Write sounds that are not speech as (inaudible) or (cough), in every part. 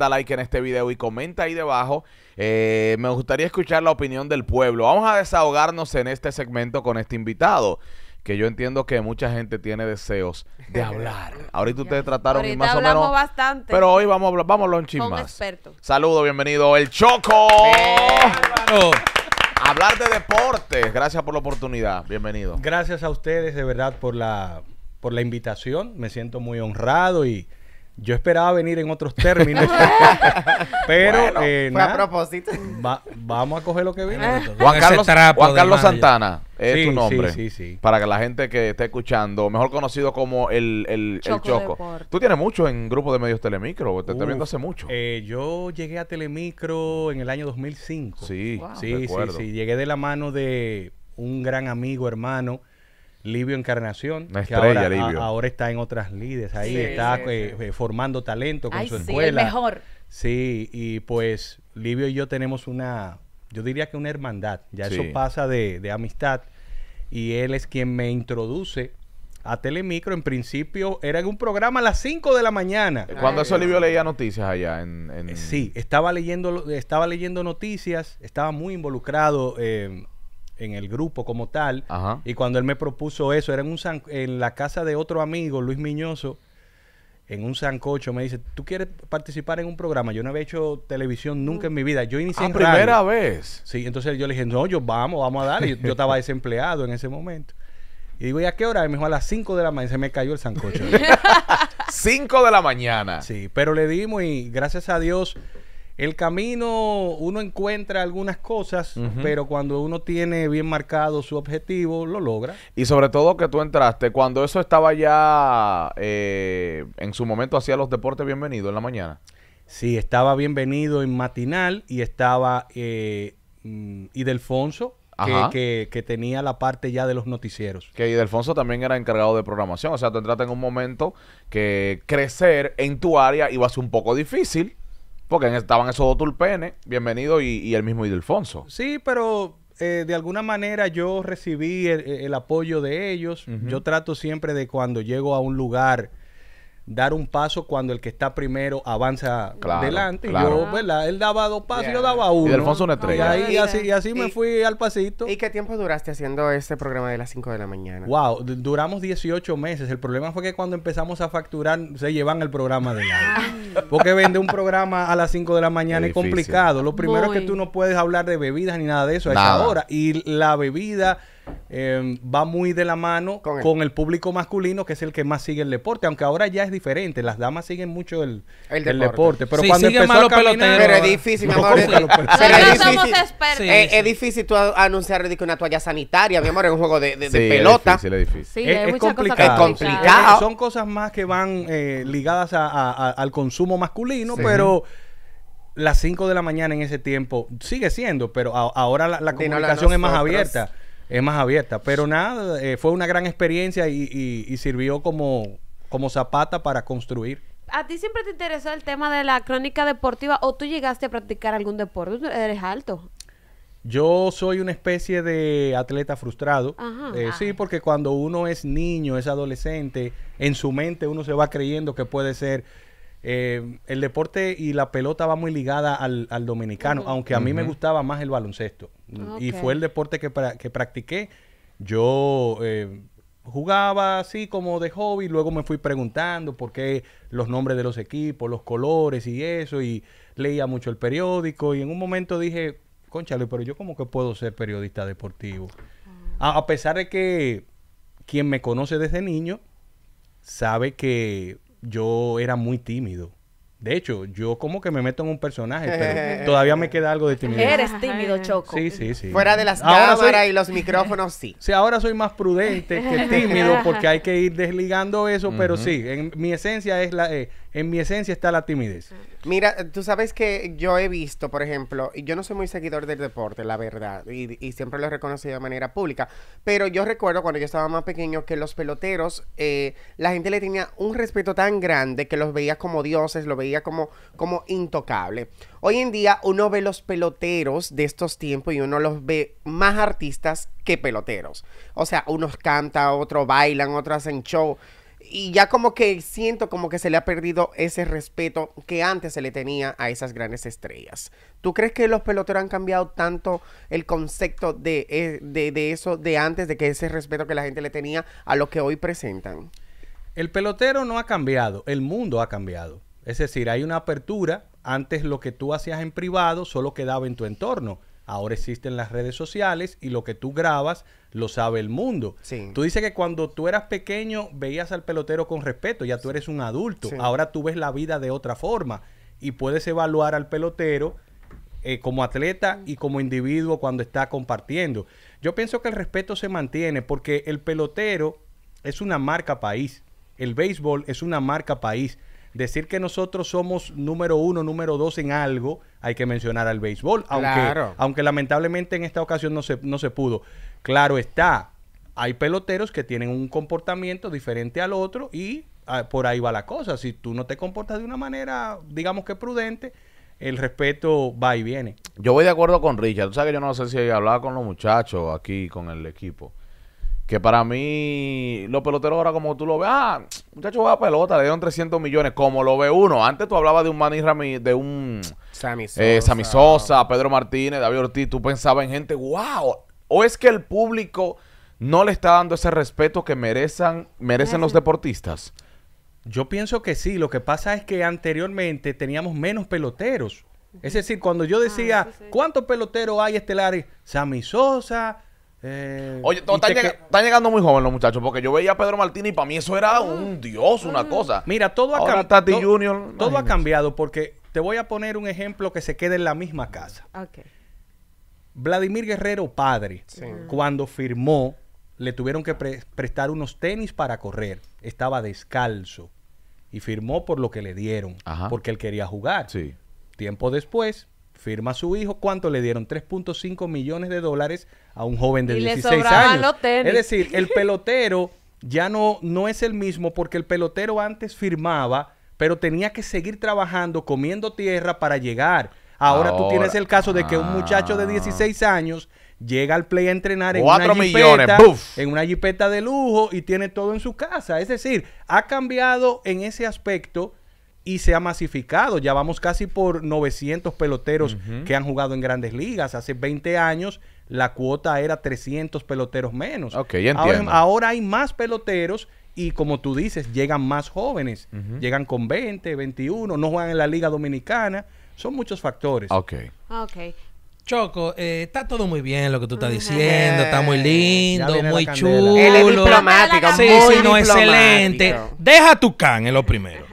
da like en este video y comenta ahí debajo. Eh, me gustaría escuchar la opinión del pueblo. Vamos a desahogarnos en este segmento con este invitado que yo entiendo que mucha gente tiene deseos de (laughs) hablar. Ahorita ustedes trataron más o menos. bastante. Pero hoy vamos a hablar, vamos a hablar un Saludos, bienvenido, El Choco. hablar de deportes. Gracias por la oportunidad. Bienvenido. Gracias a ustedes de verdad por la por la invitación. Me siento muy honrado y yo esperaba venir en otros (laughs) términos, pero eh, a propósito. vamos a coger lo que viene. Ah. Juan Carlos, Santana es tu nombre. para que la gente que esté escuchando, mejor conocido como el, Choco. El Tú tienes mucho en grupo de medios Telemicro, te estás viendo hace mucho. Eh, yo llegué a Telemicro en el año 2005. Sí, sí, sí, sí. Llegué de la mano de un gran amigo, hermano, Livio Encarnación, que ahora, ahora, está en otras líderes, ahí está pues, eh, formando talento con su escuela. El mejor. Sí, y pues Livio y yo tenemos una, yo diría que una hermandad, ya eso pasa de, amistad, y él es quien me introduce a Telemicro, en principio era en un programa a las 5 de la mañana. Eh, Cuando eso Livio leía noticias allá en, en... Sí, estaba leyendo, estaba leyendo noticias, estaba muy involucrado. Eh, en el grupo como tal. Y cuando él me propuso eso, era en, un en la casa de otro amigo, Luis Miñoso, en un sancocho, me dice, ¿tú quieres participar en un programa? Yo no había hecho televisión nunca en mi vida. Yo inicié ah, en primera vez. Sí, entonces yo le dije, no, yo vamos, vamos a dar. Yo, estaba (laughs) desempleado en ese momento. Y digo, ¿y a qué hora? Y me dijo, a las 5 de la mañana. Se me cayó el sancocho. 5 (laughs) de la mañana. Sí, pero le dimos y gracias a Dios el camino, uno encuentra algunas cosas, pero cuando uno tiene bien marcado su objetivo, lo logra. Y sobre todo que tú entraste, cuando eso estaba ya, eh, en su momento hacía los deportes bienvenido en la mañana. Sí, estaba bienvenido en matinal y estaba eh, mm, Idelfonso, que, que, tenía la parte ya de los noticieros. Que Idelfonso también era encargado de programación. O sea, tú entraste en un momento que crecer en tu área iba a ser un poco difícil. Porque estaban esos dos tulpenes, bienvenido, y, y el mismo Idelfonso. Sí, pero eh, de alguna manera yo recibí el, apoyo de ellos. Yo trato siempre de cuando llego a un lugar dar un paso cuando el que está primero avanza adelante delante. Yo, ¿verdad? Él daba dos pasos, y yo daba uno. Y Alfonso una Y, así, así me fui al pasito. ¿Y qué tiempo duraste haciendo este programa de las 5 de la mañana? Wow, duramos 18 meses. El problema fue que cuando empezamos a facturar, se llevan el programa de la Porque vende un programa a las 5 de la mañana es, complicado. Lo primero es que tú no puedes hablar de bebidas ni nada de eso a esa hora. Y la bebida Em, va muy de la mano con, el público masculino, que es el que más sigue el deporte. Aunque ahora ya es diferente, las damas siguen mucho el, deporte. Pero cuando empezó a caminar, Pero es difícil, Pero es difícil. tú anunciar una toalla sanitaria, mi amor, es un juego de, pelota. Es, difícil, es, complicado. son cosas más que van eh, ligadas al consumo masculino, pero las 5 de la mañana en ese tiempo sigue siendo, pero ahora la comunicación es más abierta es más abierta. Pero nada, eh, fue una gran experiencia y, sirvió como, como zapata para construir. ¿A ti siempre te interesó el tema de la crónica deportiva o tú llegaste a practicar algún deporte? Eres alto. Yo soy una especie de atleta frustrado. Eh, sí, porque cuando uno es niño, es adolescente, en su mente uno se va creyendo que puede ser eh, el deporte y la pelota va muy ligada al, dominicano, aunque a mí me gustaba más el baloncesto. Y fue el deporte que, que practiqué. Yo eh, jugaba así como de hobby, luego me fui preguntando por qué los nombres de los equipos, los colores y eso, y leía mucho el periódico y en un momento dije, conchale, pero yo como que puedo ser periodista deportivo. Ah. a pesar de que quien me conoce desde niño sabe que yo era muy tímido. De hecho, yo como que me meto en un personaje, (laughs) pero todavía me queda algo de timidez. Eres tímido, Choco. Sí, sí, sí. Fuera de las cámaras y los micrófonos, sí. (laughs) Sí, ahora soy más prudente que (laughs) tímido porque hay que ir desligando eso, pero sí, en, mi esencia es la, eh, en mi esencia está la timidez. Mira, tú sabes que yo he visto, por ejemplo, y yo no soy muy seguidor del deporte, la verdad, y, siempre lo he reconocido de manera pública, pero yo recuerdo cuando yo estaba más pequeño que los peloteros, eh, la gente le tenía un respeto tan grande que los veía como dioses, los veía como, como intocable. Hoy en día uno ve los peloteros de estos tiempos y uno los ve más artistas que peloteros. O sea, unos cantan, otros bailan, otros hacen show y ya como que siento como que se le ha perdido ese respeto que antes se le tenía a esas grandes estrellas. ¿Tú crees que los peloteros han cambiado tanto el concepto eh, de, de, eso de antes, de que ese respeto que la gente le tenía a lo que hoy presentan? El pelotero no ha cambiado, el mundo ha cambiado. Es decir, hay una apertura, antes lo que tú hacías en privado solo quedaba en tu entorno Ahora existen las redes sociales y lo que tú grabas lo sabe el mundo. Tú dices que cuando tú eras pequeño veías al pelotero con respeto, ya tú eres un adulto. Ahora tú ves la vida de otra forma y puedes evaluar al pelotero eh, como atleta mm. y como individuo cuando está compartiendo. Yo pienso que el respeto se mantiene porque el pelotero es una marca país. El béisbol es una marca país decir que nosotros somos número uno, número dos en algo, hay que mencionar al béisbol. Aunque, aunque lamentablemente en esta ocasión no se, no se pudo. Claro está, hay peloteros que tienen un comportamiento diferente al otro y ah, por ahí va la cosa. Si tú no te comportas de una manera, digamos que prudente, el respeto va y viene. Yo voy de acuerdo con Richard. Tú sabes que yo no sé si hablaba con los muchachos aquí, con el equipo. Que para mí, los peloteros ahora, como tú lo ves, ah, muchacho a pelota, le dieron 300 millones, como lo ve uno. Antes tú hablabas de un Manny Ramírez, de un eh, Sammy Sosa. Pedro Martínez, David Ortiz. Tú pensabas en gente, wow. O es que el público no le está dando ese respeto que merecen, merecen los deportistas. Yo pienso que sí. Lo que pasa es que anteriormente teníamos menos peloteros. Es decir, cuando yo ah, decía, ¿cuántos peloteros hay estelares? Sammy Sosa, eh, Oye, están, llegando muy jóvenes los muchachos, porque yo veía a Pedro Martínez y para mí eso era un dios, una mm. cosa. Mira, todo ha, cambiado todo ha cambiado porque te voy a poner un ejemplo que se queda en la misma casa. Okay. Vladimir Guerrero, padre, mm. cuando firmó, le tuvieron que prestar unos tenis para correr. Estaba descalzo y firmó por lo que le dieron, porque él quería jugar. Sí. Tiempo después, firma su hijo. ¿Cuánto le dieron? 3.5 millones de dólares a un joven de 16 años. Es decir, el pelotero ya no, no es el mismo porque el pelotero antes firmaba, pero tenía que seguir trabajando, comiendo tierra para llegar. Ahora, tú tienes el caso de que un muchacho de 16 ah. años llega al play a entrenar en una, millones, en una jipeta de lujo y tiene todo en su casa. Es decir, ha cambiado en ese aspecto y se ha masificado. Ya vamos casi por 900 peloteros que han jugado en grandes ligas. Hace 20 años la cuota era 300 peloteros menos. ahora, hay más peloteros y como tú dices, llegan más jóvenes. Llegan con 20, 21, no juegan en la Liga Dominicana. Son muchos factores. Ok. Choco, eh, está todo muy bien lo que tú estás diciendo, está muy lindo, muy chulo. Él es diplomático, muy excelente. Deja tu can en lo primero.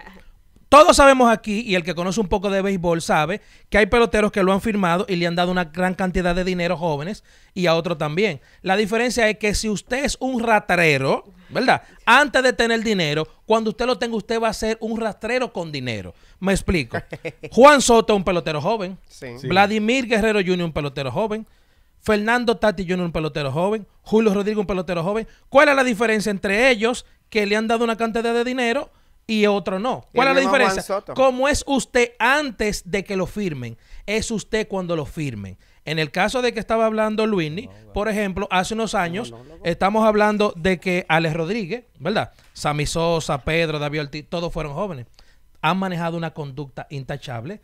Todos sabemos aquí, y el que conoce un poco de béisbol sabe, que hay peloteros que lo han firmado y le han dado una gran cantidad de dinero a jóvenes y a otros también. La diferencia es que si usted es un ratrero, ¿verdad? Antes de tener dinero, cuando usted lo tenga, usted va a ser un rastrero con dinero. Me explico. (laughs) Juan Soto es un pelotero joven. Vladimir Guerrero Jr. un pelotero joven. Fernando Tati Jr. un pelotero joven. Julio Rodríguez un pelotero joven. ¿Cuál es la diferencia entre ellos que le han dado una cantidad de dinero? y otro no. ¿Cuál es la diferencia? ¿Cómo es usted antes de que lo firmen, es usted cuando lo firmen. En el caso de que estaba hablando Luini, por ejemplo, hace unos años estamos hablando de que Alex Rodríguez, ¿verdad? Sami Sosa, Pedro, David Ortiz, todos fueron jóvenes. Han manejado una conducta intachable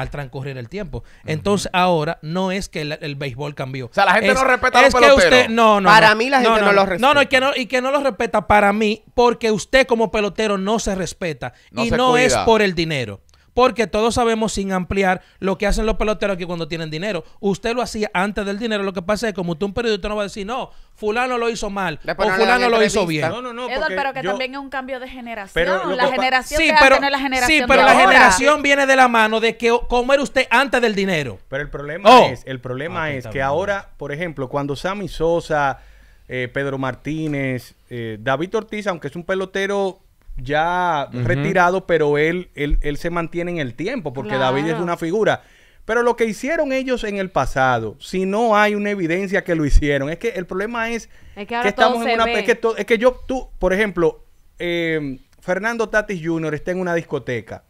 al transcurrir el tiempo. Entonces, ahora no es que el, béisbol cambió. O sea, la gente no respeta a los peloteros. no, no, para mí la gente no, los respeta. No, no, y que no, y que no los respeta para mí porque usted como pelotero no se respeta. y no es por el dinero. Porque todos sabemos, sin ampliar, lo que hacen los peloteros que cuando tienen dinero. Usted lo hacía antes del dinero. Lo que pasa es que como usted un periodista no va a decir, no, fulano lo hizo mal o fulano lo hizo bien. No, no, no. pero que también es un cambio de generación. la generación sí, pero, la generación Sí, pero la generación viene de la mano de que cómo era usted antes del dinero. Pero el problema oh. es, el problema ah, pues es que ahora, por ejemplo, cuando Sammy Sosa, eh, Pedro Martínez, eh, David Ortiz, aunque es un pelotero ya retirado, pero él, él, se mantiene en el tiempo, porque David es una figura. Pero lo que hicieron ellos en el pasado, si no hay una evidencia que lo hicieron, es que el problema es, que, estamos en una... Es que, yo, tú, por ejemplo, eh, Fernando Tatis Jr. está en una discoteca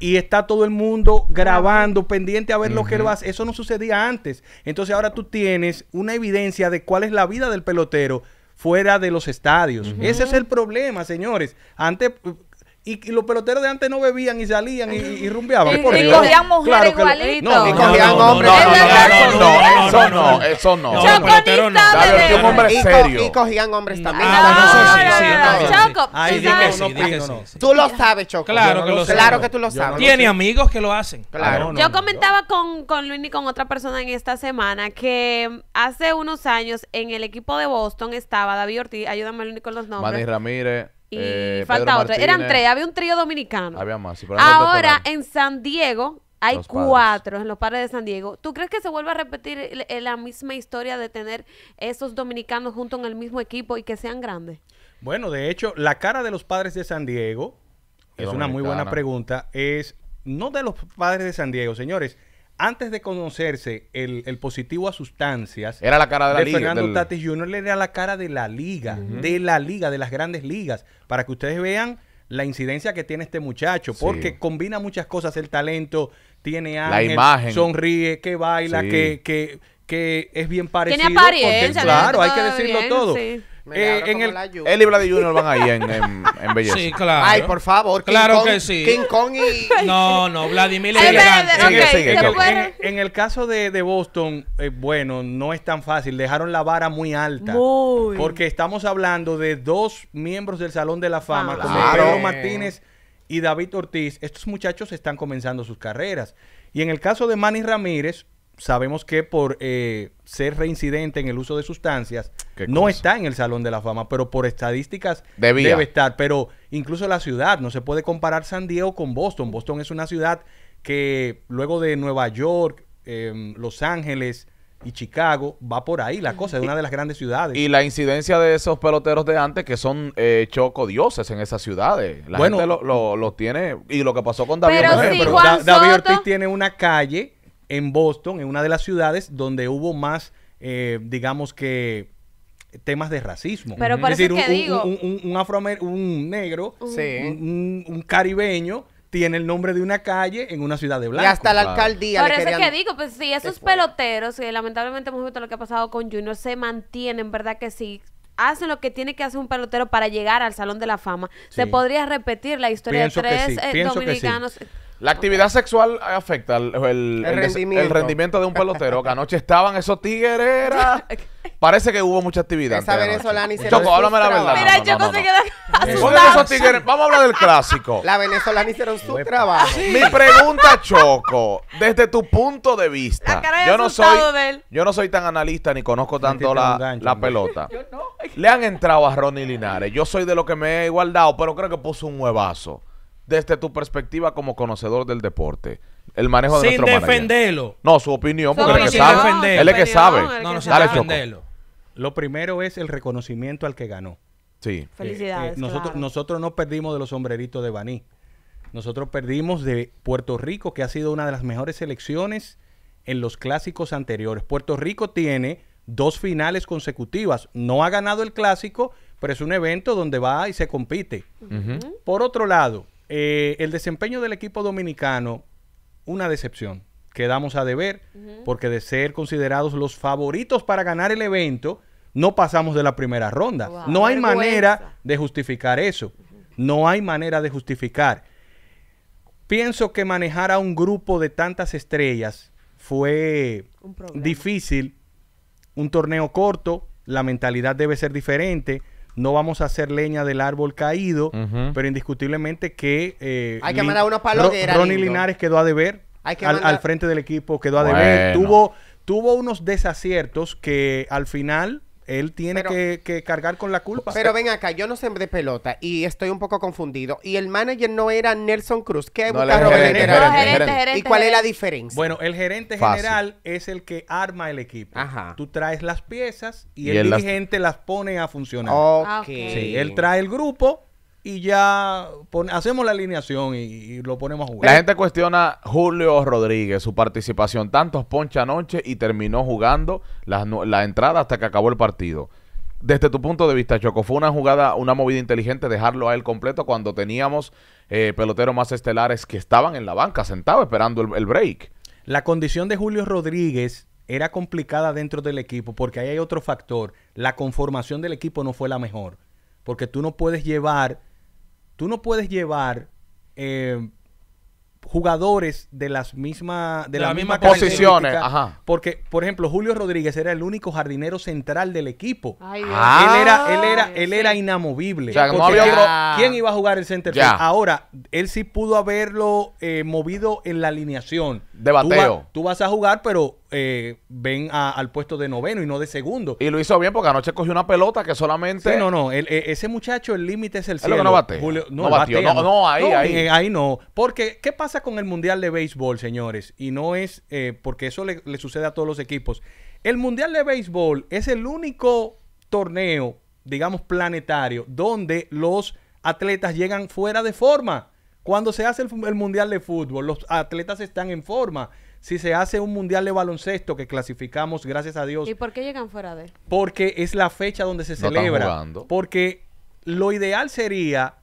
y está todo el mundo grabando, pendiente a ver lo que él va a hacer. Eso no sucedía antes. Entonces ahora tú tienes una evidencia de cuál es la vida del pelotero fuera de los estadios. Ese es el problema, señores. Antes y, los peloteros de antes no bebían y salían y, y rumbeaban. Y, cogían mujeres claro igualito. No, y cogían hombres. Eso no, eso no. Choco, no. un hombre serio. Y cogían hombres ah, también. no Choco, Ahí que sí, Tú lo sabes, Choco. Claro que lo sabes. Claro que tú lo sabes. Tiene amigos que lo hacen. Claro. Yo comentaba con Luis y con otra persona en esta semana que hace unos años en el equipo de Boston estaba David Ortiz, ayúdame Luis con los nombres. Manny Ramírez. Eh, y falta otro. Eran tres, había un trío dominicano. Había más. Ahora en San Diego hay cuatro en los padres de San Diego. ¿Tú crees que se vuelva a repetir la misma historia de tener esos dominicanos junto en el mismo equipo y que sean grandes? Bueno, de hecho, la cara de los padres de San Diego, es una muy buena pregunta, es no de los padres de San Diego, señores antes de conocerse el, positivo a sustancias, era la cara de la Fernando Tatis Jr. era la cara de la liga, de la liga, de las grandes ligas, para que ustedes vean la incidencia que tiene este muchacho, porque combina muchas cosas, el talento, tiene ángel, sonríe, que baila, que, que, es bien parecido. Tiene apariencia. claro, hay que decirlo todo. Eh, el, él y Vladimir Junior van ahí en, en, (laughs) belleza. Sí, claro. Ay, por favor. Claro que sí. King Kong y. (laughs) No, no, Vladimir y sigue Sigue, en, el caso de, Boston, eh, bueno, no es tan fácil. Dejaron la vara muy alta. Porque estamos hablando de dos miembros del Salón de la Fama, ah, como Martínez y David Ortiz. Estos muchachos están comenzando sus carreras. Y en el caso de Manny Ramírez, sabemos que por eh, ser reincidente en el uso de sustancias, no está en el Salón de la Fama, pero por estadísticas debe estar. Pero incluso la ciudad, no se puede comparar San Diego con Boston. Boston es una ciudad que luego de Nueva York, em, Los Ángeles y Chicago, va por ahí la cosa, es una de las grandes ciudades. Y la incidencia de esos peloteros de antes que son eh, dioses en esas ciudades. La bueno, gente lo, tiene, y lo que pasó con David Ortiz. David Ortiz tiene una calle en Boston, en una de las ciudades donde hubo más, eh, digamos que temas de racismo. Pero por es decir, un, un, negro, un caribeño tiene el nombre de una calle en una ciudad de blanco. Y hasta la alcaldía. Por eso que digo, pues sí, esos peloteros, que lamentablemente hemos visto lo que ha pasado con Junior, se mantienen, ¿verdad que si Hacen lo que tiene que hacer un pelotero para llegar al Salón de la Fama. Se podría repetir la historia de tres eh, dominicanos. La actividad sexual afecta el, rendimiento. de un pelotero. Que anoche estaban esos tiguereras. (laughs) Parece que hubo mucha actividad. Esa venezolana se Choco, háblame la verdad. Mira, Choco se Vamos a hablar del clásico. (laughs) La venezolana hicieron su trabajo. Mi pregunta, Choco, desde tu punto de vista. yo no soy, Yo no soy tan analista ni conozco tanto la, pelota. (laughs) Le han entrado a Ronnie Linares. Yo soy de lo que me he guardado, pero creo que puso un huevazo desde tu perspectiva como conocedor del deporte, el manejo de Sin defenderlo. No, su opinión, porque él él, que sabe, él es que sabe. No, Lo primero es el reconocimiento al que ganó. Sí. Eh, eh, Felicidades. nosotros, no perdimos de los sombreritos de Baní. Nosotros perdimos de Puerto Rico, que ha sido una de las mejores selecciones en los clásicos anteriores. Puerto Rico tiene dos finales consecutivas. No ha ganado el clásico, pero es un evento donde va y se compite. Por otro lado, eh, el desempeño del equipo dominicano, una decepción. Quedamos a deber porque de ser considerados los favoritos para ganar el evento, no pasamos de la primera ronda. no hay manera de justificar eso. No hay manera de justificar. Pienso que manejar a un grupo de tantas estrellas fue difícil. Un torneo corto, la mentalidad debe ser diferente no vamos a hacer leña del árbol caído, pero indiscutiblemente que... Eh, Hay que unos palos Ronnie Linares quedó a deber al, frente del equipo, quedó a deber. Tuvo, tuvo unos desaciertos que al final él tiene que, cargar con la culpa. Pero ven acá, yo no sé de pelota y estoy un poco confundido. Y el manager no era Nelson Cruz. ¿Qué no, gerente, ¿Y cuál es la diferencia? Bueno, el gerente general es el que arma el equipo. Ajá. Tú traes las piezas y, el dirigente las... pone a funcionar. Ah, sí, él trae el grupo y ya hacemos la alineación y, lo ponemos a jugar. La gente cuestiona Julio Rodríguez, su participación, tantos poncha anoche y terminó jugando la, entrada hasta que acabó el partido. Desde tu punto de vista, Choco, ¿fue una jugada, una movida inteligente dejarlo a él completo cuando teníamos eh, peloteros más estelares que estaban en la banca, sentados esperando el break? La condición de Julio Rodríguez era complicada dentro del equipo porque ahí hay otro factor. La conformación del equipo no fue la mejor. Porque tú no puedes llevar tú no puedes llevar eh, jugadores de las mismas de, la mismas posiciones, porque por ejemplo Julio Rodríguez era el único jardinero central del equipo. Ah. él era él era él era inamovible. O ¿Quién iba a jugar el center? Ahora él sí pudo haberlo eh, movido en la alineación de bateo. tú vas a jugar, pero eh, ven al puesto de noveno y no de segundo. Y lo hizo bien porque anoche cogió una pelota que solamente. no, no. E, ese muchacho, el límite es el cielo. no bate. no, no, ahí, no, eh, ahí. no. Porque, ¿qué pasa con el Mundial de Béisbol, señores? Y no es eh, porque eso le, sucede a todos los equipos. El Mundial de Béisbol es el único torneo, digamos, planetario, donde los atletas llegan fuera de forma. Cuando se hace el Mundial de Fútbol, los atletas están en forma si se hace un mundial de baloncesto que clasificamos, gracias a Dios. ¿Y por qué llegan fuera de? Porque es la fecha donde se no celebra. Porque lo ideal sería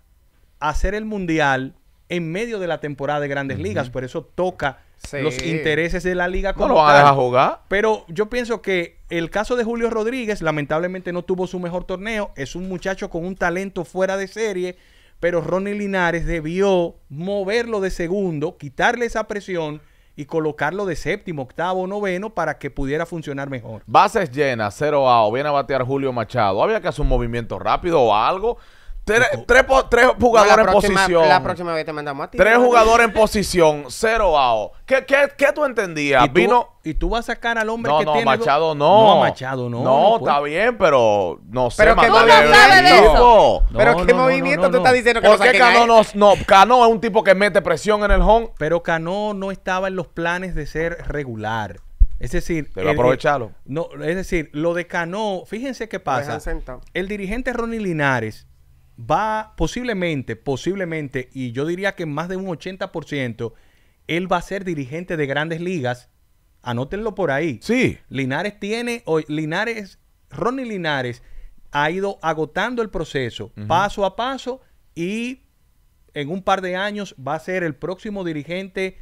hacer el mundial en medio de la temporada de Grandes Ligas, por eso toca los intereses de la liga no lo van a dejar jugar. Pero yo pienso que el caso de Julio Rodríguez lamentablemente no tuvo su mejor torneo, es un muchacho con un talento fuera de serie, pero Ronnie Linares debió moverlo de segundo, quitarle esa presión y colocarlo de séptimo, octavo, noveno para que pudiera funcionar mejor. Bases llenas, 0 a, o viene a batear Julio Machado. Había que hacer un movimiento rápido o algo. Tres, tres, jugadores en posición. La próxima vez te mandamos a ti. Tres jugadores en posición, cero a ¿Qué, qué, qué tú entendías? ¿Y tú, Vino... ¿Y tú vas a sacar al hombre no, que no, Machado, no, no, Machado no. No, pues. está bien, pero no sé, ¿Pero qué movimiento? ¿Pero qué movimiento tú estás diciendo que qué Cano no, no, Cano es un tipo que mete presión en el home. Pero Cano no estaba en los planes de ser regular. Es decir, No, es decir, lo de Cano, fíjense qué pasa. El dirigente Ronnie Linares va posiblemente, posiblemente, y yo diría que más de un 80%, él va a ser dirigente de grandes ligas. Anótenlo por ahí. Sí. Linares tiene, hoy Linares, Ronnie Linares ha ido agotando el proceso paso a paso y en un par de años va a ser el próximo dirigente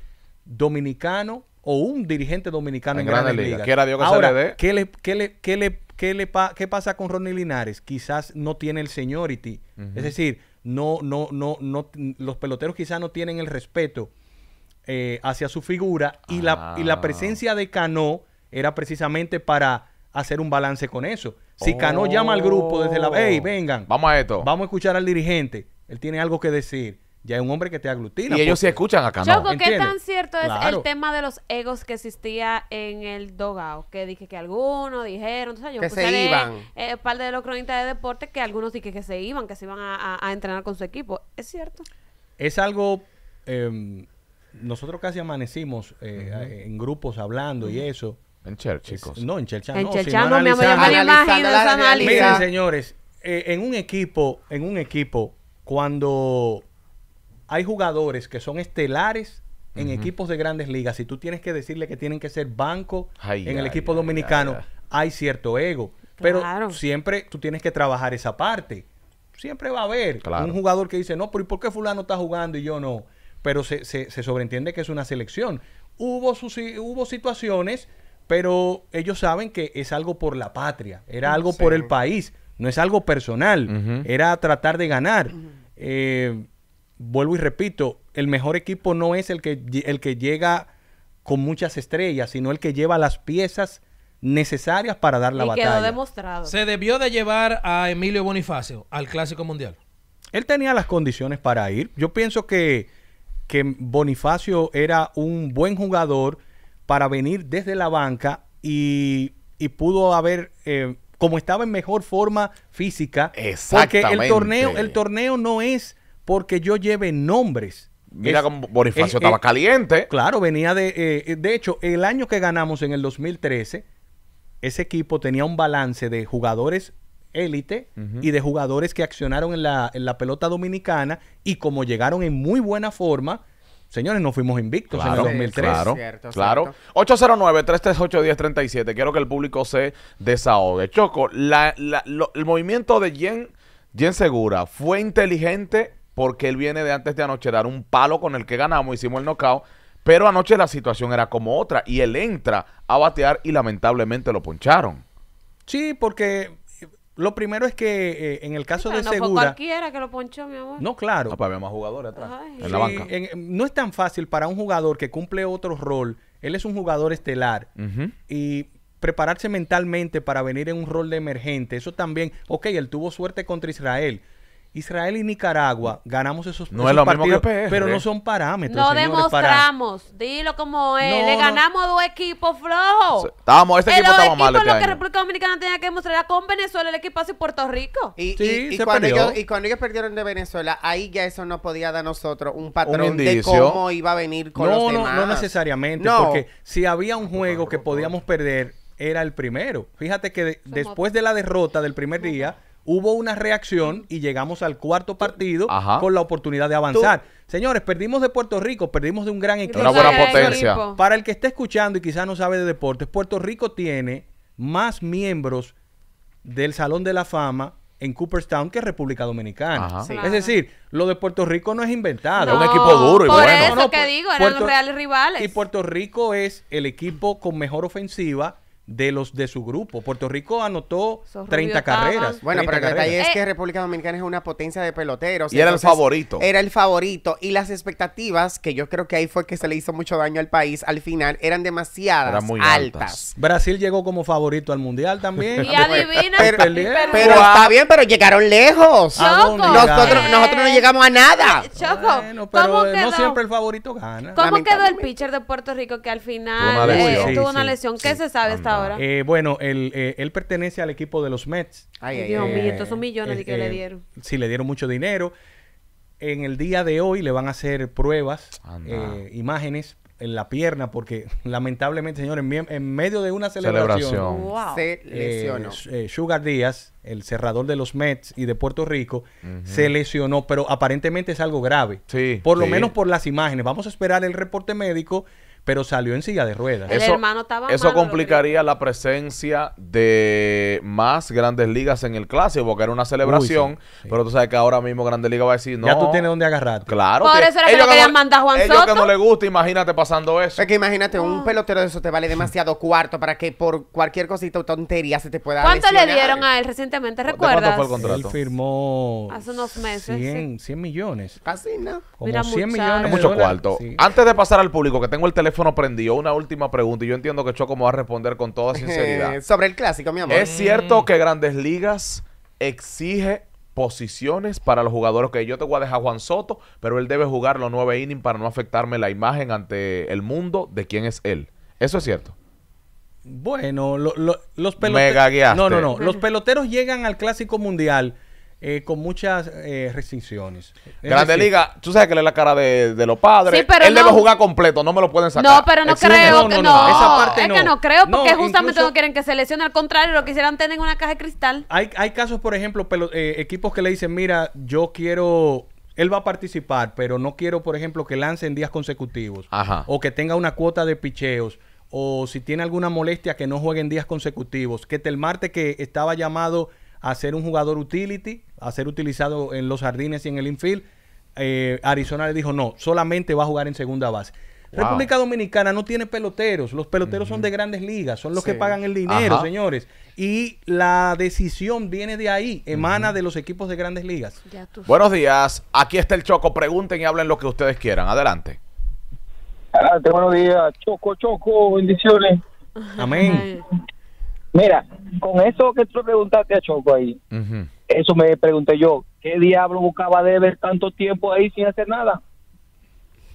dominicano o un dirigente dominicano en, Grandes, Ligas. Ahora, ¿qué le, qué le ¿qué, le qué pasa con Ronnie Linares? Quizás no tiene el seniority. Es decir, no, no, no, no, los peloteros quizás no tienen el respeto eh, hacia su figura. Y, la, la ah. presencia de Cano era precisamente para hacer un balance con eso. Si Cano llama al grupo desde la... Oh. ¡Hey, vengan! Vamos a esto. Vamos a escuchar al dirigente. Él tiene algo que decir ya hay un hombre que te aglutina. Y ellos se escuchan acá, ¿no? Choco, ¿qué tan cierto es el tema de los egos que existía en el Dogao? Que dije que algunos dijeron, entonces yo que se iban. Eh, parte de los cronistas de deporte que algunos dije que se iban, que se iban a, entrenar con su equipo. ¿Es cierto? Es algo... Em, nosotros casi amanecimos eh, en grupos hablando y eso. En Cher, chicos. no, en Cher, en no. me analizando Miren, señores, eh, en un equipo, en un equipo, cuando hay jugadores que son estelares en equipos de grandes ligas. Si tú tienes que decirle que tienen que ser banco en el equipo dominicano, hay cierto ego. Pero siempre tú tienes que trabajar esa parte. Siempre va a haber un jugador que dice, no, pero ¿y por qué fulano está jugando y yo no? Pero se, se, se sobreentiende que es una selección. Hubo, hubo situaciones, pero ellos saben que es algo por la patria, era mm, algo por el país, no es algo personal, era tratar de ganar vuelvo y repito, el mejor equipo no es el que, el que llega con muchas estrellas, sino el que lleva las piezas necesarias para dar la y batalla. Quedó demostrado. Se debió de llevar a Emilio Bonifacio al Clásico Mundial. Él tenía las condiciones para ir. Yo pienso que, Bonifacio era un buen jugador para venir desde la banca y, pudo haber, eh, como estaba en mejor forma física, Exactamente. porque el torneo, el torneo no es porque yo lleve nombres. Mira, cómo Bonifacio eh, eh, estaba caliente. Claro, venía de. Eh, de hecho, el año que ganamos en el 2013, ese equipo tenía un balance de jugadores élite y de jugadores que accionaron en la, pelota dominicana y como llegaron en muy buena forma, Señores, no fuimos invictos en el 2013. Claro, claro. 809-338-1037. Quiero que el público se desahogue. Choco, el movimiento de Jen Segura fue inteligente porque él viene de antes de anoche dar un palo con el que ganamos, hicimos el knockout. Pero anoche la situación era como otra y él entra a batear y lamentablemente lo poncharon. Sí, porque eh, lo primero es que eh, en el caso de no Segura. No cualquiera que lo ponchó, mi amor. No, claro. No, más jugadores atrás, en la banca. no es tan fácil para un jugador que cumple otro rol. Él es un jugador estelar. Y prepararse mentalmente para venir en un rol de emergente. Eso también. Ok, él tuvo suerte contra Israel Israel y Nicaragua ganamos esos, no pero no son parámetros. No demostramos, dilo como es, le ganamos dos equipos flojos. Estábamos, ese eh, equipo estaba mal. Este lo que República Dominicana tenía que demostrar con Venezuela, el equipo hacia Puerto Rico. Y, sí, y, y, cuando ellos, y, cuando ellos, perdieron de Venezuela, ahí ya eso no podía dar nosotros un patrón de cómo iba a venir con los demás. No, no necesariamente, porque si había un juego que podíamos perder, era el primero. Fíjate que después de la derrota del primer día hubo una reacción y llegamos al cuarto partido con la oportunidad de avanzar. Señores, perdimos de Puerto Rico, perdimos de un gran equipo. Una buena potencia. Para el que esté escuchando y quizás no sabe de deportes, Puerto Rico tiene más miembros del Salón de la Fama en Cooperstown que República Dominicana. Es decir, lo de Puerto Rico no es inventado. es un equipo duro y por Eso que digo, eran los reales rivales. Y Puerto Rico es el equipo con mejor ofensiva de los de su grupo. Puerto Rico anotó 30 carreras. Bueno, pero el detalle es que República Dominicana es una potencia de peloteros. Y era el favorito. Era el favorito. Y las expectativas, que yo creo que ahí fue que se le hizo mucho daño al país, al final eran demasiadas altas. Brasil llegó como favorito al Mundial también. (laughs) y adivina. Pero, está bien, pero llegaron lejos. nosotros, nosotros no eh, llegamos a nada. (laughs) no siempre el favorito gana. ¿Cómo quedó el pitcher de Puerto Rico que al final tuvo una eh, lesión? ¿Qué se sabe hasta eh, bueno, eh, él, pertenece al equipo de los Mets. Ay, Dios mío, estos son millones que le eh, dieron. Sí, le dieron mucho dinero. En el día de hoy le van a hacer pruebas, imágenes en la pierna porque (laughs) lamentablemente, señores, en, medio de una celebración, se lesionó. Sugar Díaz, el cerrador de los Mets y de Puerto Rico, se lesionó, pero aparentemente es algo grave. por lo menos por las imágenes. Vamos a esperar el reporte médico pero salió en silla de ruedas. El eso, hermano estaba Eso complicaría la presencia de más grandes ligas en el clásico, porque era una celebración. Pero tú sabes que ahora mismo Grandes Ligas va a decir, no. Ya tú tienes donde agarrarte. Claro. Por eso era que, ellos que querían mandar a Juan ellos que no le gusta, imagínate pasando eso. Es que imagínate, un ah. pelotero de eso te vale demasiado cuarto para que por cualquier cosita o tontería se te pueda ¿Cuánto le dieron a él recientemente? ¿Recuerdas? ¿Cuánto fue contrato? Él firmó... Hace unos meses. 100, millones. Casi no. Como 100 millones. Mucho cuarto. Antes de pasar al público, que tengo el teléfono teléfono prendió, una última pregunta. Y yo entiendo que Choco me va a responder con toda (laughs) sinceridad. Sobre el clásico, mi amor. ¿Es mm. cierto que Grandes Ligas exige posiciones para los jugadores que yo te voy a dejar Juan Soto, pero él debe jugar los nueve innings para no afectarme la imagen ante el mundo de quién es él. Eso es cierto. Bueno, los peloteros. No, no, no. Los peloteros llegan al Clásico Mundial eh, con muchas eh, restricciones. Grande Liga, tú sabes que le es la cara de, los padres. Él debe jugar completo, no me lo pueden sacar. No, pero no creo. Esa parte es que no creo porque justamente no quieren que se lesione. Al contrario, lo quisieran tener en una caja de cristal. Hay, hay casos, por ejemplo, eh, equipos que le dicen, mira, yo quiero él va a participar, pero no quiero, por ejemplo, que lance en días consecutivos Ajá. o que tenga una cuota de picheos o si tiene alguna molestia que no juegue en días consecutivos, que el martes que estaba llamado a ser un jugador utility, a ser utilizado en los jardines y en el infield. Eh, Arizona le dijo, no, solamente va a jugar en segunda base. República Dominicana no tiene peloteros. Los peloteros son de grandes ligas, son los que pagan el dinero, señores. Y la decisión viene de ahí, emana de los equipos de grandes ligas. Buenos días, aquí está el Choco. Pregunten y hablen lo que ustedes quieran. Adelante. Adelante, buenos días. Choco, Choco, bendiciones. Amén. Mira, con eso que tú preguntaste a Choco ahí, eso me pregunté yo, ¿qué diablo buscaba Dever tanto tiempo ahí sin hacer nada?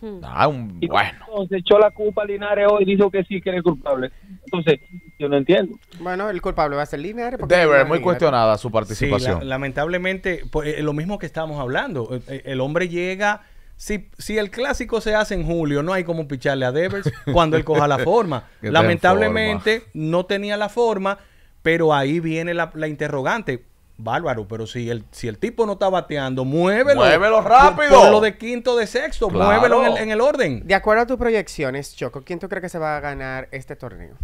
Hmm. Ah, un, bueno. Entonces echó la culpa a Linares hoy y dijo que sí, que era el culpable. Entonces, yo no entiendo. Bueno, el culpable va a ser Linares. Debe, muy cuestionada su participación. lamentablemente, pues, eh, lo mismo que estábamos hablando, eh, eh, el hombre llega si, si, el clásico se hace en julio, no hay como picharle a Devers cuando él coja la forma. (laughs) Lamentablemente no tenía la forma, pero ahí viene la, interrogante. Bárbaro, pero si el, si el tipo no está bateando, muévelo. Muévelo rápido. lo de quinto de sexto, muévelo en el, orden. De acuerdo a tus proyecciones, Choco, ¿quién tú crees que se va a ganar este torneo?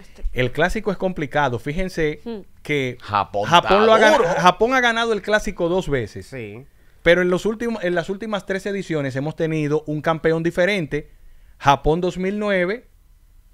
Este. El clásico es complicado. Fíjense hmm. que Japón, lo ha, Japón ha ganado el clásico dos veces. Sí. Pero en, los últimos, en las últimas tres ediciones hemos tenido un campeón diferente. Japón 2009,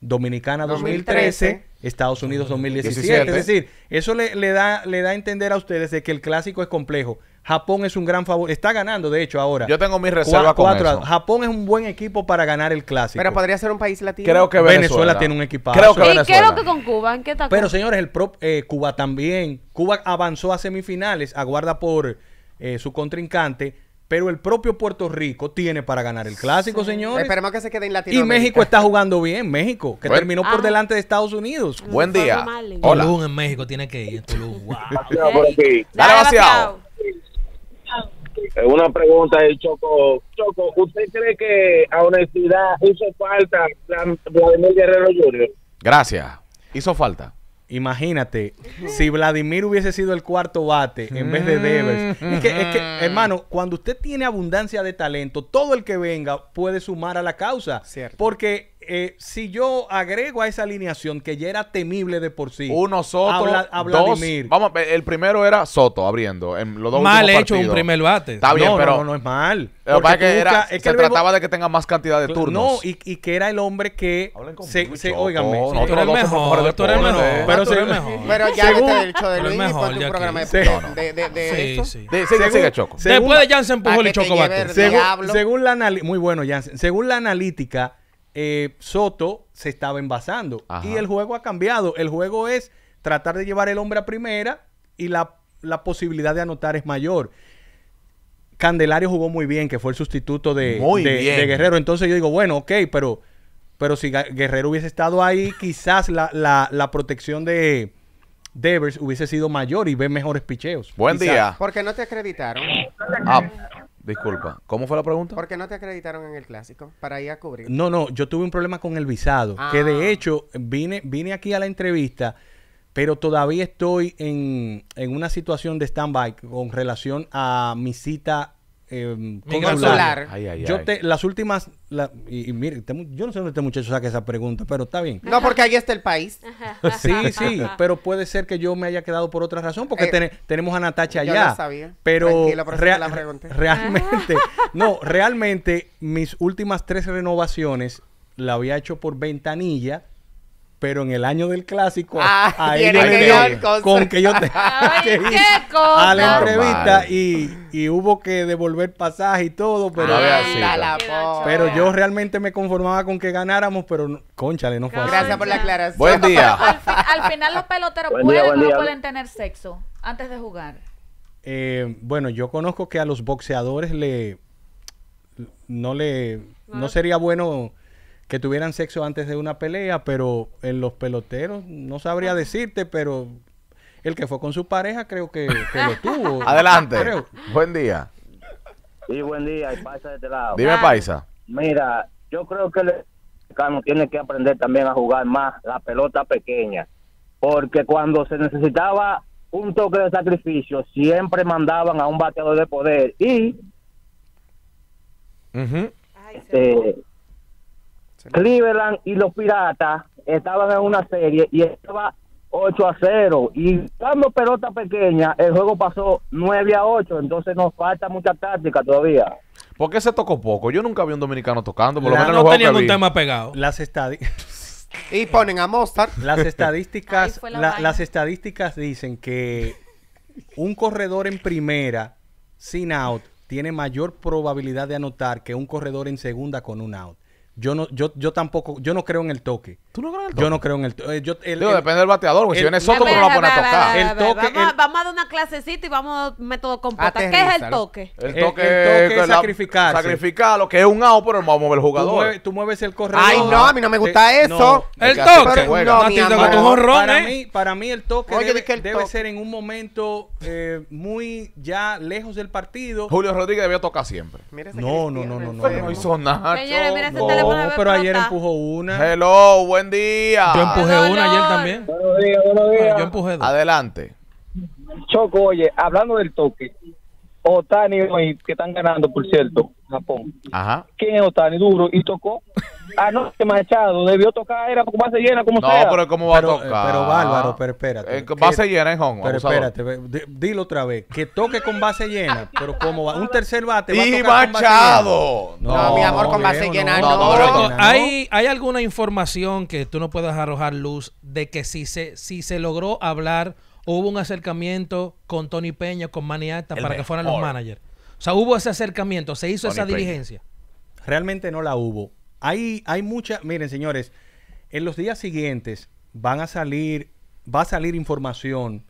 Dominicana 2013, Estados Unidos 2017. Es decir, eso le, da, le da a entender a ustedes de que el clásico es complejo. Japón es un gran favor. Está ganando, de hecho, ahora. Yo tengo mi reserva con eso. Japón es un buen equipo para ganar el clásico. Pero podría ser un país latino. Creo que Venezuela, tiene un equipazo. Creo que y creo que con Cuba. ¿En qué Pero señores, el eh, Cuba también. Cuba avanzó a semifinales. Aguarda por eh, su contrincante, pero el propio Puerto Rico tiene para ganar el clásico, señor. señores. Esperemos que se quede en Latinoamérica. Y México está jugando bien, México, que terminó por ah. delante de Estados Unidos. Buen día. Hola. Tulum en México tiene que ir. (laughs) Dale, vaciado. Eh, una pregunta de Choco. Choco, ¿usted cree que a honestidad hizo falta Vladimir Guerrero Jr.? Gracias. Hizo falta. Imagínate, si Vladimir hubiese sido el cuarto bate en vez de Devers. Es que, mm. hermano, cuando usted tiene abundancia de talento, todo el que venga puede sumar a la causa. Porque eh, si yo agrego a esa alineación que ya era temible de por sí. Uno Soto, habla, dos, Vamos, eh, el primero era Soto abriendo. mal hecho un primer bate. Está bien, pero no, es mal. que era, que se trataba de que tenga más cantidad de turnos. No, y, que era el hombre que se, se no, tú eres mejor, pero tú mejor. Pero ya hecho de Luis y programa de de Sigue Choco. Después de Jansen empujó y Choco Según la muy bueno Jansen, según la analítica eh, Soto se estaba envasando. Y el juego ha cambiado. El juego es tratar de llevar el hombre a primera y la, la posibilidad de anotar es mayor. Candelario jugó muy bien, que fue el sustituto de, Guerrero. Entonces yo digo, bueno, ok, pero, pero si Guerrero hubiese estado ahí, (laughs) quizás la, la, la protección de, Devers hubiese sido mayor y ve mejores picheos. Buen día. Porque no te acreditaron. Ah, Disculpa, ¿cómo fue la pregunta? Porque no te acreditaron en el clásico para ir a cubrir. No, no, yo tuve un problema con el visado, que de ah. hecho vine, vine aquí a la entrevista, pero todavía estoy en, en una situación de stand-by con relación a mi cita eh, con solar. yo te, las últimas, y, mire, este yo no sé dónde este muchacho saca esa pregunta, pero está bien. No, porque ahí está el país. (laughs) sí, sí, pero puede ser que yo me haya quedado por otra razón, porque eh, tenemos a Natacha allá. Pero (laughs) realmente, no, realmente mis últimas tres renovaciones la había hecho por ventanilla pero en el año del clásico ah, ahí con, que yo te Ay, (laughs) que ir a la entrevista y, y, hubo que devolver pasaje y todo pero pero yo realmente me conformaba con que ganáramos pero conchale no fue gracias por la aclaración buen día al, final los peloteros pueden o no pueden tener sexo antes de jugar eh, bueno yo conozco que a los boxeadores le no le no sería bueno que tuvieran sexo antes de una pelea, pero en los peloteros no sabría decirte, pero el que fue con su pareja creo que, lo (laughs) tuvo. Adelante. Buen día. Sí, buen día. Y paisa de este lado. Dime, paisa. Mira, yo creo que el mexicano tiene que aprender también a jugar más la pelota pequeña, porque cuando se necesitaba un toque de sacrificio, siempre mandaban a un bateador de poder y... este, Cleveland y los Piratas estaban en una serie y estaba 8 a 0. Y dando pelota pequeña, el juego pasó 9 a 8. Entonces nos falta mucha táctica todavía. ¿Por qué se tocó poco? Yo nunca vi un dominicano tocando. Por lo menos no tenían un tema pegado. Las (laughs) Y ponen a Mostar Las estadísticas, las estadísticas dicen que un corredor en primera sin out tiene mayor probabilidad de anotar que un corredor en segunda con un out. Yo no, yo, yo tampoco, yo no creo en el toque. ¿Tú no crees en el toque? Yo no creo en el toque. Eh, yo, depende del bateador, porque si viene Soto, no pues lo va a poner a tocar. El toque, vamos, a, dar una clasecita y vamos a método completo. ¿Qué es el toque? El, toque, es sacrificar. Sacrificar lo que es un out, pero no vamos a mover el jugador. Tú mueves, el corredor. Ay, no, a mí no me gusta eh, eso. el toque. para, mí, para mí el toque debe, ser en un momento eh, muy ya lejos del partido. Julio Rodríguez debió tocar siempre. no, no, no, no, no, hizo nada pero ayer empujó una. Hello, buen día. Yo empujé una ayer también. Buenos días, buenos ah, días. yo empujé Adelante. Choco, oye, hablando del toque, Otani hoy, que están ganando, por cierto, Japón. Ajá. ¿Quién es Otani? Duro y tocó. Ah, no, se Machado debió tocar, era con base llena, como no, sea. No, pero ¿cómo va a eh, tocar? Pero Bárbaro, pero espérate. Eh, base eh, llena es home. Pero espérate, dilo otra vez. Que toque con base llena, pero ¿cómo va? Un tercer bate. Va ¡Y Machado! No, mi amor, con base llena no. ¿Hay, ¿Hay alguna información que tú no puedas arrojar luz de que si se, si se logró hablar hubo un acercamiento con Tony Peña, con Maniata para que fueran los managers. O sea, hubo ese acercamiento, se hizo esa diligencia. Realmente no la hubo. Hay, hay mucha, miren señores, en los días siguientes van a salir, va a salir información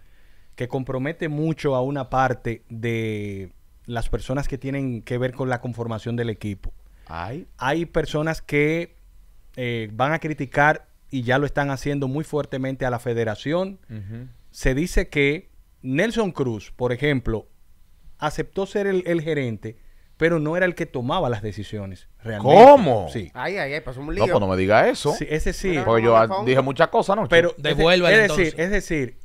que compromete mucho a una parte de las personas que tienen que ver con la conformación del equipo. Hay personas que eh, van a criticar y ya lo están haciendo muy fuertemente a la federación, se dice que Nelson Cruz, por ejemplo, aceptó ser el, gerente, pero no era el que tomaba las decisiones. Realmente. ¿Cómo? Sí. Ay, ay, ay, pasó un lío. No, pues no me diga eso. Sí, porque yo dije muchas cosas, ¿no? Pero devuelva es, decir, es decir,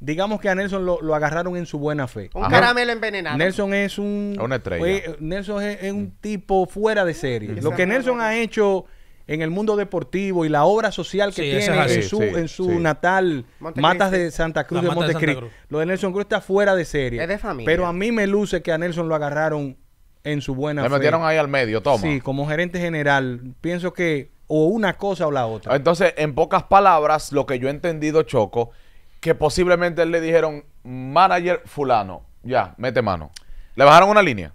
digamos que a Nelson lo, agarraron en su buena fe. Un caramelo envenenado. Nelson es un una estrella. Nelson es, un tipo fuera de serie. Lo que Nelson ha hecho en el mundo deportivo y la obra social que tiene en su, natal Matas de Santa Cruz de Montecristo, Lo de Nelson Cruz está fuera de serie. Es de familia. Pero a mí me luce que a Nelson lo agarraron en su buena Le metieron ahí al medio, toma. Sí, como gerente general. Pienso que o una cosa o la otra. Entonces, en pocas palabras, lo que yo he entendido, Choco, que posiblemente le dijeron, manager fulano, ya, mete mano. Le bajaron una línea.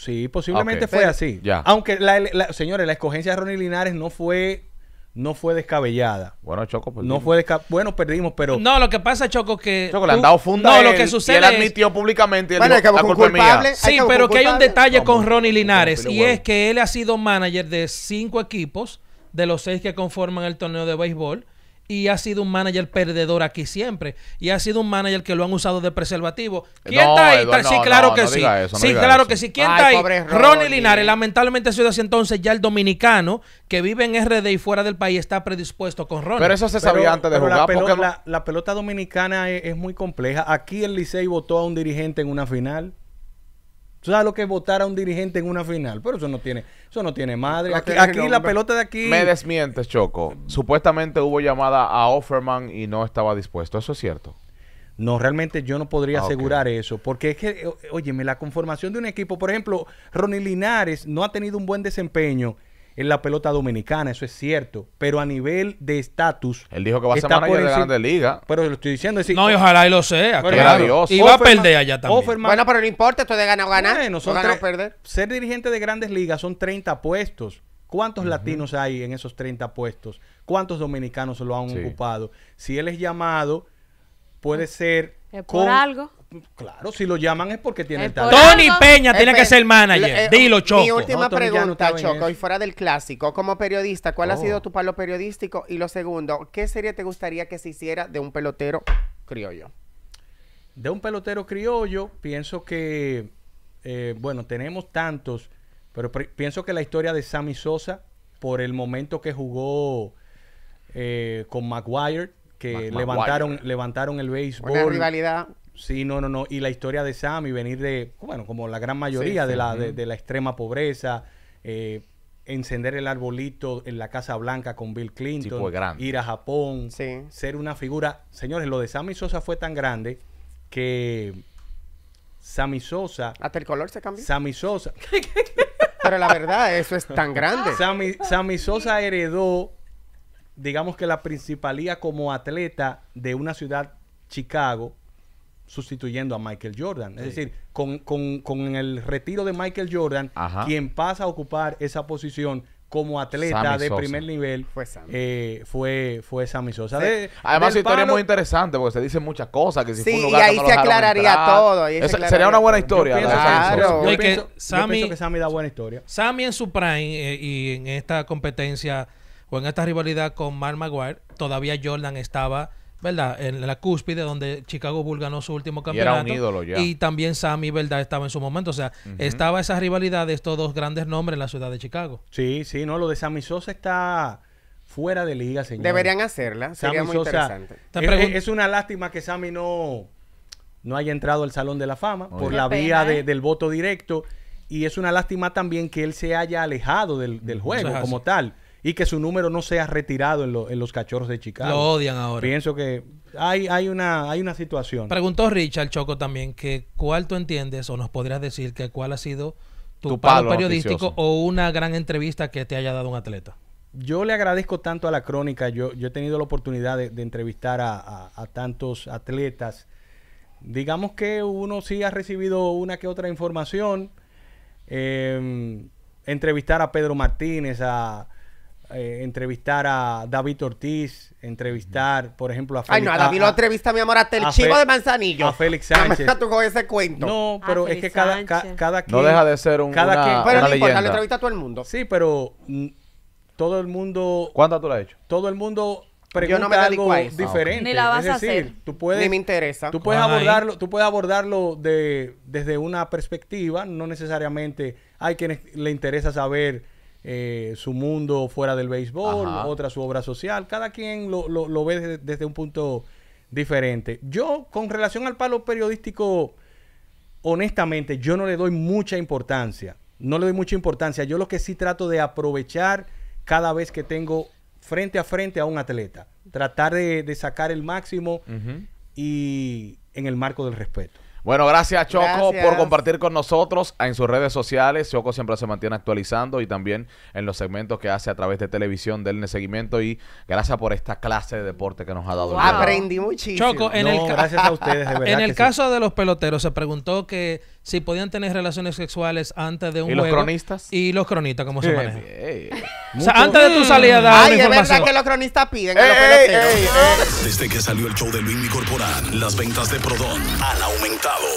Sí, posiblemente fue así. Aunque, la, señores, la escogencia de Ronnie Linares no fue no fue descabellada. Bueno, Choco, perdimos. No fue Bueno, perdimos, pero. No, lo que pasa, Choco, que. Choco, le han dado funda. No, lo que sucede. él admitió públicamente. culpable, Sí, pero que hay un detalle con Ronnie Linares. y es que él ha sido manager de cinco equipos de los seis que conforman el torneo de béisbol y ha sido un manager perdedor aquí siempre. Y ha sido un manager que lo han usado de preservativo. ¿Quién está ahí? sí, claro que sí. sí, claro que sí. ¿Quién está ahí? Ronnie, Linares. Lamentablemente, sido así entonces ya el dominicano que vive en RD y fuera del país está predispuesto con Ronnie. Pero eso se sabía antes de jugar. La pelota, la, pelota dominicana es, es muy compleja. Aquí el Licey votó a un dirigente en una final. ¿Tú sabes lo que es votar a un dirigente en una final? Pero eso no tiene, eso no tiene madre. Aquí, la pelota de aquí. Me desmientes, Choco. Supuestamente hubo llamada a Offerman y no estaba dispuesto. ¿Eso es cierto? No, realmente yo no podría ah, asegurar eso, porque es que, óyeme, la conformación de un equipo, por ejemplo, Ronnie Linares no ha tenido un buen desempeño en la pelota dominicana, eso es cierto. Pero a nivel de estatus. Él dijo que va a ser manager de la Grande Liga. Pero lo estoy diciendo. no, y ojalá y lo sea. Pero, Y va a perder allá también. bueno, pero no importa, esto de ganar o ganar. Ser dirigente de Grandes Ligas son 30 puestos. ¿Cuántos latinos hay en esos 30 puestos? ¿Cuántos dominicanos se lo han ocupado? Si él es llamado, puede ah. ser. Por algo. Claro, si lo llaman es porque tiene el talento. Tony Peña tiene que ser manager. Eh, eh, Dilo, Choco. Mi última pregunta, Choco, y fuera del clásico. Como periodista, ¿cuál ha oh. sido tu palo periodístico? Y lo segundo, ¿qué serie te gustaría que se hiciera de un pelotero criollo? De un pelotero criollo, pienso que, eh, bueno, tenemos tantos, pero pienso que la historia de Sammy Sosa, por el momento que jugó con McGuire, que levantaron, levantaron el béisbol. Una rivalidad Sí, no, no, no. Y la historia de Sammy, venir de, bueno, como la gran mayoría de, la, De, la extrema pobreza, eh, encender el arbolito en la Casa Blanca con Bill Clinton, pues, ir a Japón, ser una figura. Señores, lo de Sammy Sosa fue tan grande que Sammy Sosa. Hasta el color se cambió. Sammy Sosa. (laughs) Pero la verdad, eso es tan grande. Sammy Sosa heredó, digamos que la principalía como atleta de una ciudad, Chicago sustituyendo a Michael Jordan. Es decir, con, el retiro de Michael Jordan, Ajá. quien pasa a ocupar esa posición como atleta de primer nivel fue Sammy, eh, fue, fue Sammy Sosa. Además, su historia es muy interesante porque se dicen muchas cosas. Que si sí, y ahí, se, aclararía todo, sería una buena historia. Yo claro. pienso, que Sammy da buena historia. Sammy en su prime eh, y en esta competencia o en esta rivalidad con Mark Maguire, todavía Jordan estaba ¿verdad? En la cúspide donde Chicago Bull ganó su último campeonato. Y, también Sammy, ¿verdad? Estaba en su momento. O sea, estaba esa rivalidad de estos dos grandes nombres en la ciudad de Chicago. Sí, sí, no, lo de Sammy Sosa está fuera de liga, señor. Deberían hacerla, sería muy interesante. Es, una lástima que Sammy no, no haya entrado al Salón de la Fama por la vía ¿eh? del voto directo. Y es una lástima también que él se haya alejado del, juego como tal y que su número no sea retirado en, los cachorros de Chicago. Lo odian ahora. Pienso que hay, hay, una, hay una situación. Preguntó Richard Choco también que cuál tú entiendes o nos podrías decir que cuál ha sido tu, tu periodístico o una gran entrevista que te haya dado un atleta. Yo le agradezco tanto a la crónica, yo, yo he tenido la oportunidad de, entrevistar a, tantos atletas. Digamos que uno sí ha recibido una que otra información. Em, entrevistar a Pedro Martínez, a, eh, entrevistar a David Ortiz, entrevistar, por ejemplo, a Félix. Ay, no, a David lo entrevista, mi amor, hasta el chivo de Manzanillo. A Félix Sánchez. No con ese cuento. No, ah, pero es que cada, quien. No deja de ser un. Cada quien, pero no importa, le entrevista a todo el mundo. Sí, pero todo el mundo. ¿cuánta tú la has hecho? Todo el mundo pregunta Yo no me algo diferente. Ni la vas es decir, hacer. Tú puedes, Ni me interesa. Tú puedes abordarlo, tú puedes abordarlo de, desde una perspectiva, no necesariamente hay quienes le interesa saber eh, su mundo fuera del béisbol, otra su obra social. Cada quien lo, lo, ve desde, un punto diferente. Yo, con relación al palo periodístico, honestamente, yo no le doy mucha importancia. No le doy mucha importancia. Yo lo que sí trato de aprovechar cada vez que tengo frente a frente a un atleta. Tratar de, sacar el máximo y en el marco del respeto. Bueno, gracias Choco por compartir con nosotros en sus redes sociales. Choco siempre se mantiene actualizando y también en los segmentos que hace a través de televisión, del seguimiento y gracias por esta clase de deporte que nos ha dado. Aprendí muchísimo. Choco, en el, gracias a ustedes, (laughs) En el caso de los peloteros se preguntó que si podían tener relaciones sexuales antes de un ¿Y juego. ¿Y los cronistas? Y los cronistas, como se maneja? antes de tu salida información. Ay, de verdad que los cronistas piden que los Desde que salió el show de Luis Mi Corporal, las ventas de Prodón han aumentado.